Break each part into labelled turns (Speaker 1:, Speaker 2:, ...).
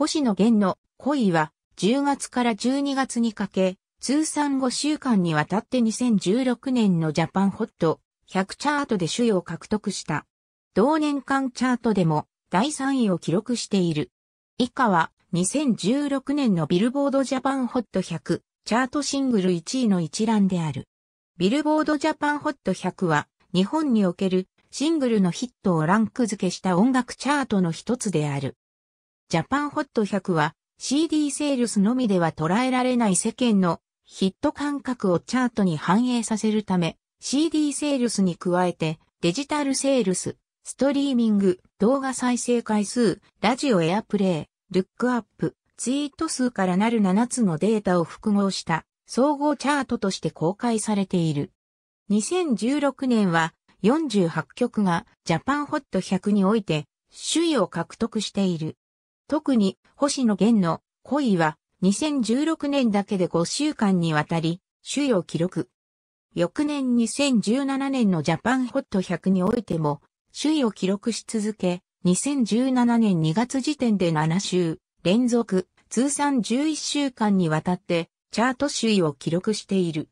Speaker 1: 星野源の恋は10月から12月にかけ、通算5週間にわたって2016年のジャパンホット100チャートで主位を獲得した。同年間チャートでも第3位を記録している。以下は2016年のビルボードジャパンホット100チャートシングル1位の一覧である。ビルボードジャパンホット100は日本におけるシングルのヒットをランク付けした音楽チャートの一つである。ジャパンホット100は CD セールスのみでは捉えられない世間のヒット感覚をチャートに反映させるため CD セールスに加えてデジタルセールス、ストリーミング、動画再生回数、ラジオエアプレイ、ルックアップ、ツイート数からなる7つのデータを複合した総合チャートとして公開されている。2016年は48曲がジャパンホット100において首位を獲得している。特に星野源の恋は2016年だけで5週間にわたり、位を記録。翌年2017年のジャパンホット100においても、首位を記録し続け、2017年2月時点で7週連続、通算11週間にわたってチャート首位を記録している。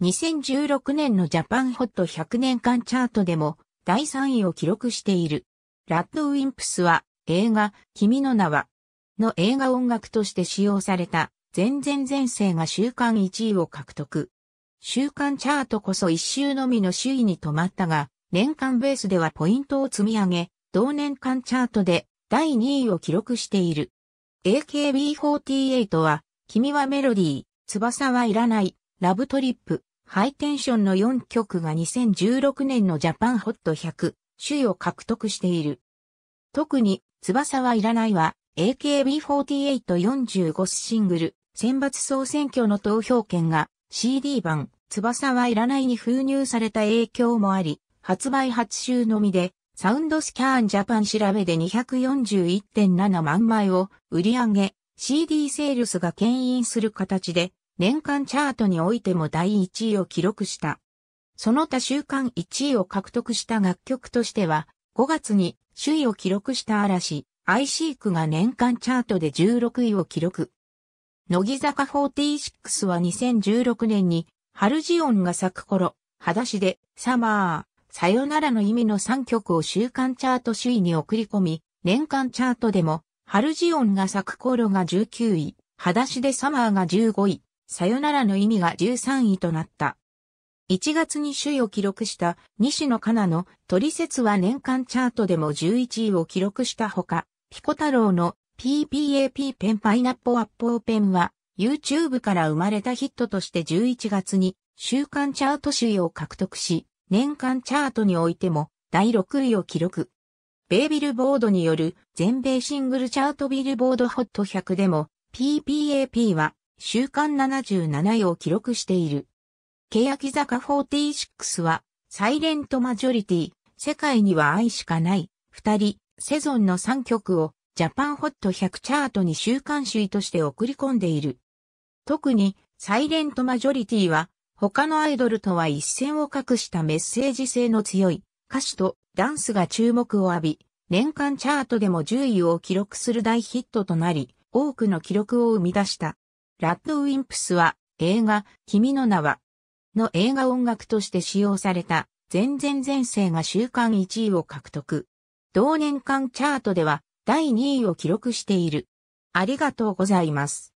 Speaker 1: 2016年のジャパンホット100年間チャートでも第3位を記録している。ラッドウィンプスは映画、君の名は、の映画音楽として使用された、全然前世が週間1位を獲得。週間チャートこそ一周のみの首位に止まったが、年間ベースではポイントを積み上げ、同年間チャートで第2位を記録している。AKB48 は、君はメロディー、翼はいらない、ラブトリップ、ハイテンションの4曲が2016年のジャパンホット100、首位を獲得している。特に翼はいらないは、AKB4845 シングル、選抜総選挙の投票権が CD 版、翼はいらないに封入された影響もあり、発売8週のみで、サウンドスキャンジャパン調べで241.7万枚を売り上げ、CD セールスが牽引する形で、年間チャートにおいても第1位を記録した。その他週間1位を獲得した楽曲としては、5月に首位を記録した嵐、アイシークが年間チャートで16位を記録。乃木坂46は2016年に、春ジオンが咲く頃、裸足で、サマー、さよならの意味の3曲を週間チャート首位に送り込み、年間チャートでも、春ジオンが咲く頃が19位、裸足でサマーが15位、さよならの意味が13位となった。1月に首位を記録した西野カナのトリセツは年間チャートでも11位を記録したほか、ピコ太郎の PPAP ペンパイナッポアッポーペンは YouTube から生まれたヒットとして11月に週間チャート首位を獲得し、年間チャートにおいても第6位を記録。ベイビルボードによる全米シングルチャートビルボードホット100でも PPAP は週間77位を記録している。欅坂46は、サイレントマジョリティ、世界には愛しかない、二人、セゾンの三曲を、ジャパンホット100チャートに週刊誌位として送り込んでいる。特に、サイレントマジョリティは、他のアイドルとは一線を画したメッセージ性の強い、歌詞とダンスが注目を浴び、年間チャートでも10位を記録する大ヒットとなり、多くの記録を生み出した。ラッドウィンプスは、映画、君の名は、の映画音楽として使用された全然前世が週間1位を獲得。同年間チャートでは第2位を記録している。ありがとうございます。